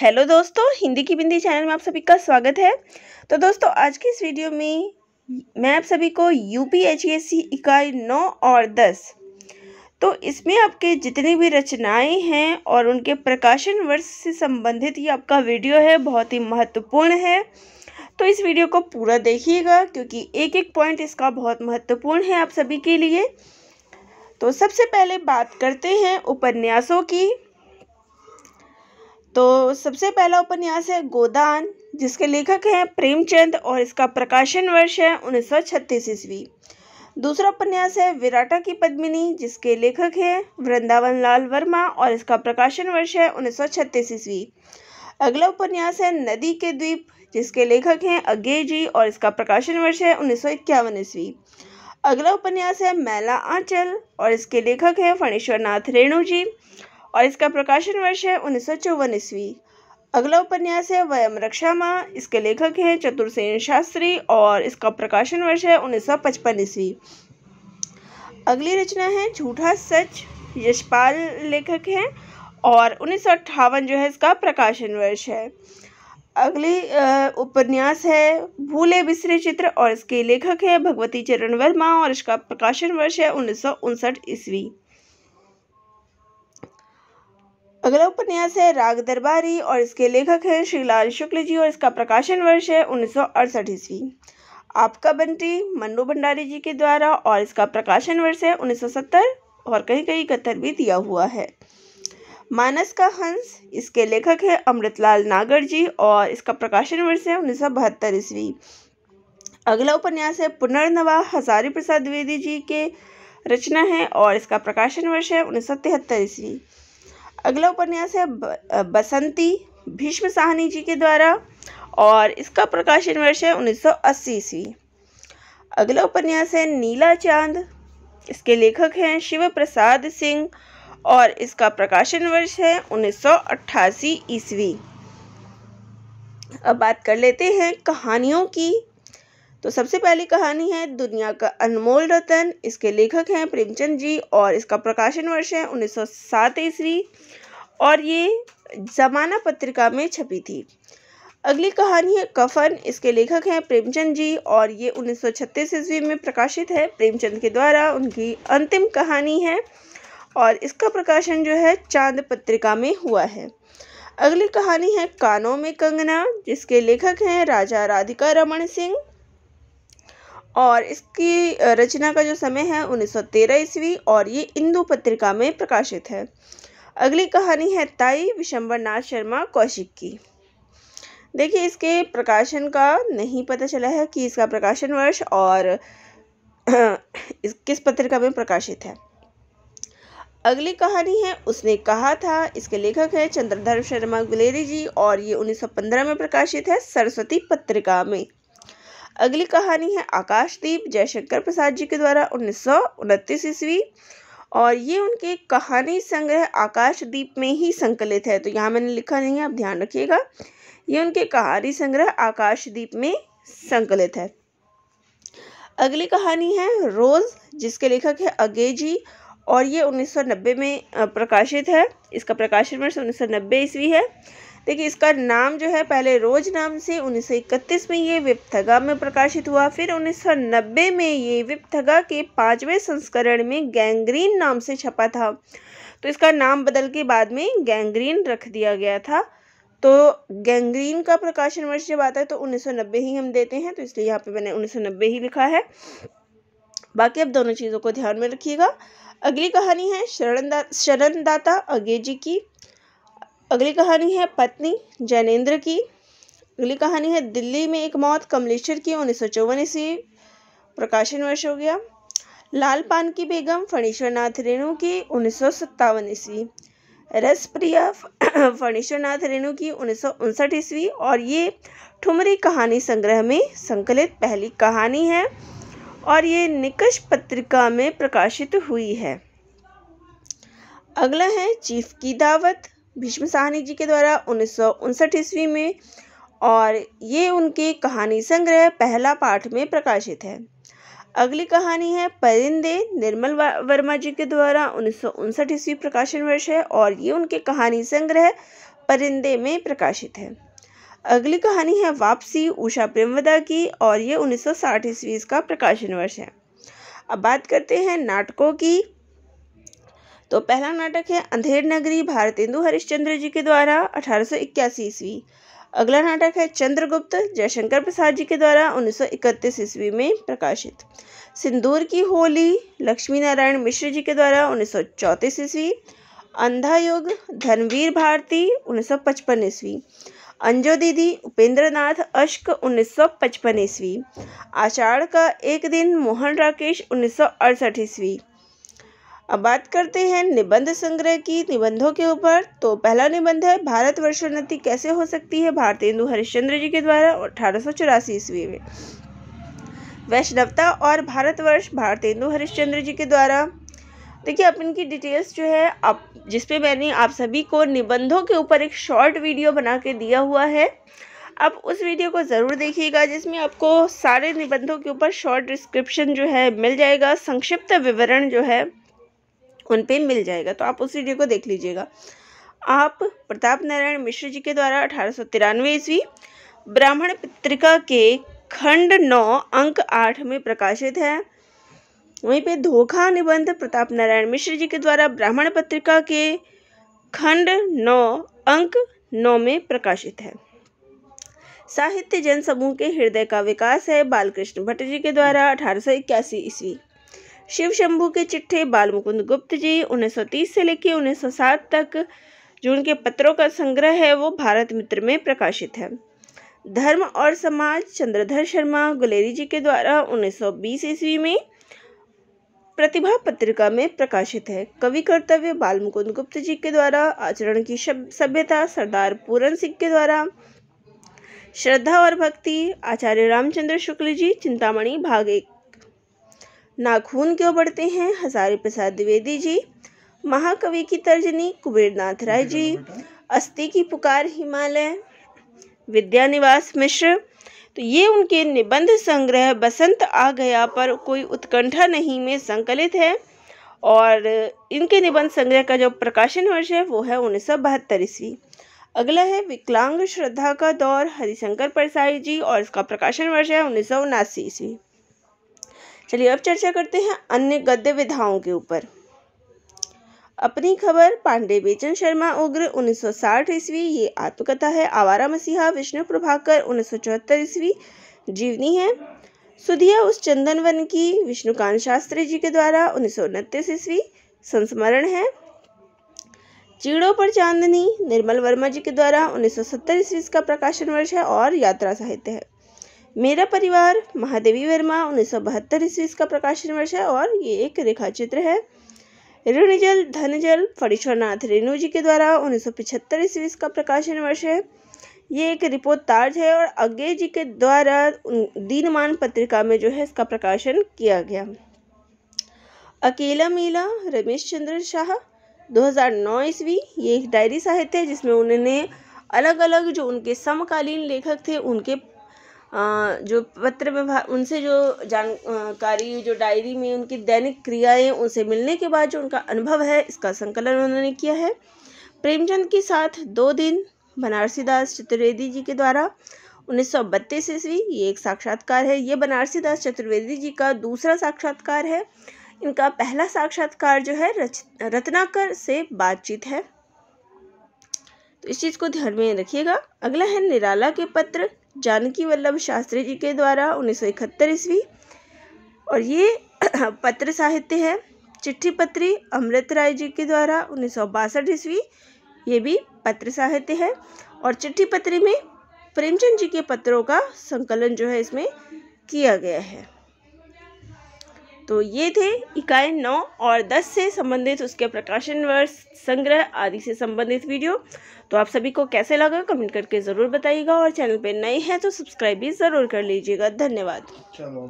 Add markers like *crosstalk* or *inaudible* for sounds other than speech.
hello दोस्तों हिंदी की बिंदी channel में आप सभी का स्वागत है तो दोस्तों आज की इस वीडियो में मैं आप सभी को U P H S C इकाई नौ और दस तो इसमें आपके जितनी भी रचनाएं हैं और उनके प्रकाशन वर्ष से संबंधित ये आपका वीडियो है बहुत ही महत्वपूर्ण है तो इस वीडियो को पूरा देखिएगा क्योंकि एक एक पॉइंट इसका बहुत महत्वपूर्ण है आप सभी के लिए तो सबसे पहले बात करते हैं उपन्यासों की तो सबसे पहला उपन्यास है गोदान जिसके लेखक हैं प्रेमचंद और इसका प्रकाशन वर्ष है उन्नीस सौ छत्तीस ईस्वी दूसरा उपन्यास है विराटा की पद्मिनी जिसके लेखक हैं वृंदावन लाल वर्मा और इसका प्रकाशन वर्ष है उन्नीस सौ छत्तीस ईस्वी अगला उपन्यास है नदी के द्वीप जिसके लेखक हैं अज्ञे जी और इसका प्रकाशन वर्ष है उन्नीस सौ इक्यावन ईस्वी अगला उपन्यास है मैला आंचल और इसके लेखक हैं फणेश्वर नाथ रेणु जी और इसका प्रकाशन वर्ष है उन्नीस सौ चौवन ईस्वी अगला उपन्यास है वयम रक्षा माँ इसके लेखक हैं चतुर्सेन शास्त्री और इसका प्रकाशन वर्ष है उन्नीस सौ पचपन ईस्वी अगली रचना है झूठा सच यशपाल लेखक हैं और उन्नीस सौ अट्ठावन जो है इसका प्रकाशन वर्ष है अगली उपन्यास है भूले बिसरे चित्र और इसके लेखक है भगवती चरण वर्मा और इसका प्रकाशन वर्ष है उन्नीस सौ उनसठ ईस्वी अगला उपन्यास है राग दरबारी और इसके लेखक हैं श्रीलाल शुक्ल जी और इसका प्रकाशन वर्ष है उन्नीस ईस्वी आपका बंटी मन्नू भंडारी जी के द्वारा और इसका प्रकाशन वर्ष है 1970 और कहीं कहीं कत्थर भी दिया हुआ है मानस का हंस इसके लेखक है अमृतलाल नागर जी और इसका प्रकाशन वर्ष है उन्नीस ईस्वी अगला उपन्यास है पुनर्नवा हजारी प्रसाद द्विवेदी जी के रचना है और इसका प्रकाशन वर्ष है उन्नीस ईस्वी अगला उपन्यास है बसंती भीष्म साहनी जी के द्वारा और इसका प्रकाशन वर्ष है 1980 ईस्वी अगला उपन्यास है नीला चांद इसके लेखक हैं शिव प्रसाद सिंह और इसका प्रकाशन वर्ष है 1988 ईस्वी अब बात कर लेते हैं कहानियों की तो सबसे पहली कहानी है दुनिया का अनमोल रतन इसके लेखक हैं प्रेमचंद जी और इसका प्रकाशन वर्ष है 1907 ईस्वी और ये जमाना पत्रिका में छपी थी अगली कहानी है कफन इसके लेखक हैं प्रेमचंद जी और ये 1936 ईस्वी में प्रकाशित है प्रेमचंद के द्वारा उनकी अंतिम कहानी है और इसका प्रकाशन जो है चांद पत्रिका में हुआ है अगली कहानी है कानों में कंगना जिसके लेखक हैं राजा राधिका रमन सिंह और इसकी रचना का जो समय है 1913 ईस्वी और ये इंदू पत्रिका में प्रकाशित है अगली कहानी है ताई विशंबर नाथ शर्मा कौशिक की देखिए इसके प्रकाशन का नहीं पता चला है कि इसका प्रकाशन वर्ष और *clears throat* इस किस पत्रिका में प्रकाशित है अगली कहानी है उसने कहा था इसके लेखक है चंद्रधर शर्मा गुलेरी जी और ये 1915 में प्रकाशित है सरस्वती पत्रिका में अगली कहानी है आकाशदीप जयशंकर प्रसाद जी के द्वारा उन्नीस सौ ईस्वी और ये उनके कहानी संग्रह आकाशदीप में ही संकलित है तो यहाँ मैंने लिखा नहीं है आप ध्यान रखिएगा ये उनके कहानी संग्रह आकाशदीप में संकलित है अगली कहानी है रोज़ जिसके लेखक है अगे जी और ये 1990 में प्रकाशित है इसका प्रकाशन वर्ष 1990 ईस्वी है देखिए इसका नाम जो है पहले रोज नाम से उन्नीस में ये विपथगा में प्रकाशित हुआ फिर उन्नीस में ये विपथगा के पाँचवें संस्करण में गैंग्रीन नाम से छपा था तो इसका नाम बदल के बाद में गैंग्रीन रख दिया गया था तो गैंग्रीन का प्रकाशन वर्ष जब आता है तो 1990 ही हम देते हैं तो इसलिए यहाँ पे मैंने 1990 ही लिखा है बाकी अब दोनों चीज़ों को ध्यान में रखिएगा अगली कहानी है शरणदा शरणदाता अगेजी की अगली कहानी है पत्नी जैनेन्द्र की अगली कहानी है दिल्ली में एक मौत कमलेश्वर की उन्नीस सौ चौवन ईस्वी प्रकाशन वर्ष हो गया लाल पान की बेगम फणीश्वरनाथ रेणु की उन्नीस सौ सत्तावन ईस्वी रसप्रिया *clears throat* फणीश्वरनाथ रेणु की उन्नीस सौ उनसठ ईस्वी और ये ठुमरी कहानी संग्रह में संकलित पहली कहानी है और ये निकश पत्रिका में प्रकाशित हुई है अगला है चीफ की दावत भीष्म साहनी जी के द्वारा उन्नीस ईस्वी में और ये उनके कहानी संग्रह पहला पाठ में प्रकाशित है अगली कहानी है परिंदे निर्मल वर्मा जी के द्वारा उन्नीस ईस्वी प्रकाशन वर्ष है और ये उनके कहानी संग्रह परिंदे में प्रकाशित है अगली कहानी है वापसी उषा प्रेमवदा की और ये 1960 ईस्वी का प्रकाशन वर्ष है अब बात करते हैं नाटकों की तो पहला नाटक है अंधेर नगरी भारतेंदु हरिश्चंद्र जी के द्वारा अठारह ईस्वी अगला नाटक है चंद्रगुप्त जयशंकर प्रसाद जी के द्वारा 1931 ईस्वी में प्रकाशित सिंदूर की होली लक्ष्मी नारायण मिश्र जी के द्वारा उन्नीस ईस्वी अंधा युग धनवीर भारती 1955 ईस्वी अंजो दीदी उपेंद्र नाथ अश्क 1955 ईस्वी आषाढ़ का एक दिन मोहन राकेश उन्नीस ईस्वी अब बात करते हैं निबंध संग्रह की निबंधों के ऊपर तो पहला निबंध है भारत वर्षोन्नति कैसे हो सकती है भारतेंदु हरिश्चंद्र जी के द्वारा अठारह सौ चौरासी ईस्वी में वैष्णवता और भारतवर्ष भारतेंदु हरिश्चंद्र जी के द्वारा देखिए आप इनकी डिटेल्स जो है आप जिसपे मैंने आप सभी को निबंधों के ऊपर एक शॉर्ट वीडियो बना के दिया हुआ है आप उस वीडियो को ज़रूर देखिएगा जिसमें आपको सारे निबंधों के ऊपर शॉर्ट डिस्क्रिप्शन जो है मिल जाएगा संक्षिप्त विवरण जो है उन पर मिल जाएगा तो आप उस वीडियो को देख लीजिएगा आप प्रताप नारायण मिश्र जी के द्वारा अठारह सौ तिरानवे ईस्वी ब्राह्मण पत्रिका के खंड नौ अंक आठ में प्रकाशित है वहीं पे धोखा निबंध प्रताप नारायण मिश्र जी के द्वारा ब्राह्मण पत्रिका के खंड नौ अंक नौ में प्रकाशित है साहित्य जन समूह के हृदय का विकास है बालकृष्ण भट्ट जी के द्वारा अठारह सौ इक्यासी ईस्वी शिव शंभू के चिट्ठे बाल मुकुंद गुप्त जी 1930 से लेकर 1907 तक जो उनके पत्रों का संग्रह है वो भारत मित्र में प्रकाशित है धर्म और समाज चंद्रधर शर्मा गुलेरी जी के द्वारा 1920 ईस्वी में प्रतिभा पत्रिका में प्रकाशित है कवि कर्तव्य बाल मुकुंद गुप्त जी के द्वारा आचरण की सभ्यता सरदार पूरन सिंह के द्वारा श्रद्धा और भक्ति आचार्य रामचंद्र शुक्ल जी चिंतामणि भाग एक नाखून क्यों बढ़ते हैं हजारी प्रसाद द्विवेदी जी महाकवि की तर्जनी कुबेरनाथ राय जी अस्थि की पुकार हिमालय विद्यानिवास मिश्र तो ये उनके निबंध संग्रह बसंत आ गया पर कोई उत्कंठा नहीं में संकलित है और इनके निबंध संग्रह का जो प्रकाशन वर्ष है वो है उन्नीस सौ बहत्तर ईस्वी अगला है विकलांग श्रद्धा का दौर हरिशंकर परसाई जी और इसका प्रकाशन वर्ष है उन्नीस सौ उनासी ईस्वी चलिए अब चर्चा करते हैं अन्य गद्य विधाओं के ऊपर अपनी खबर पांडे बेचन शर्मा उग्र 1960 ईस्वी ये आत्मकथा है आवारा मसीहा विष्णु प्रभाकर 1974 ईस्वी जीवनी है सुधिया उस चंदन वन की विष्णुकांत शास्त्री जी के द्वारा उन्नीस ईस्वी संस्मरण है चीड़ों पर चांदनी निर्मल वर्मा जी के द्वारा 1970 ईस्वी का प्रकाशन वर्ष है और यात्रा साहित्य है मेरा परिवार महादेवी वर्मा उन्नीस सौ बहत्तर ईस्वी इसका प्रकाशन वर्ष है और ये एक रेखा चित्र है ऋणजल धनजल फणीश्वरनाथ रेणु जी के द्वारा उन्नीस सौ पिछहत्तर ईस्वी इसका प्रकाशन वर्ष है ये एक रिपोर्ट ताज है और अज्ञे जी के द्वारा दीनमान पत्रिका में जो है इसका प्रकाशन किया गया अकेला मीला रमेश चंद्र शाह 2009 ईस्वी ये एक डायरी साहित्य है जिसमें उन्होंने अलग अलग जो उनके समकालीन लेखक थे उनके जो पत्र व्यवहार उनसे जो जानकारी जो डायरी में उनकी दैनिक क्रियाएँ उनसे मिलने के बाद जो उनका अनुभव है इसका संकलन उन्होंने किया है प्रेमचंद के साथ दो दिन बनारसी दास चतुर्वेदी जी के द्वारा उन्नीस सौ बत्तीस ईस्वी ये एक साक्षात्कार है ये बनारसी दास चतुर्वेदी जी का दूसरा साक्षात्कार है इनका पहला साक्षात्कार जो है रच रत्नाकर से बातचीत है तो इस चीज़ को ध्यान में रखिएगा अगला है निराला के पत्र जानकी वल्लभ शास्त्री जी के द्वारा उन्नीस सौ इकहत्तर ईस्वी और ये *clears throat* पत्र साहित्य है चिट्ठी पत्री अमृत राय जी के द्वारा उन्नीस सौ बासठ ईस्वी ये भी पत्र साहित्य है और चिट्ठी पत्री में प्रेमचंद जी के पत्रों का संकलन जो है इसमें किया गया है तो ये थे इकाई नौ और दस से संबंधित उसके प्रकाशन वर्ष संग्रह आदि से संबंधित वीडियो तो आप सभी को कैसे लगा कमेंट करके ज़रूर बताइएगा और चैनल पे नए हैं तो सब्सक्राइब भी ज़रूर कर लीजिएगा धन्यवाद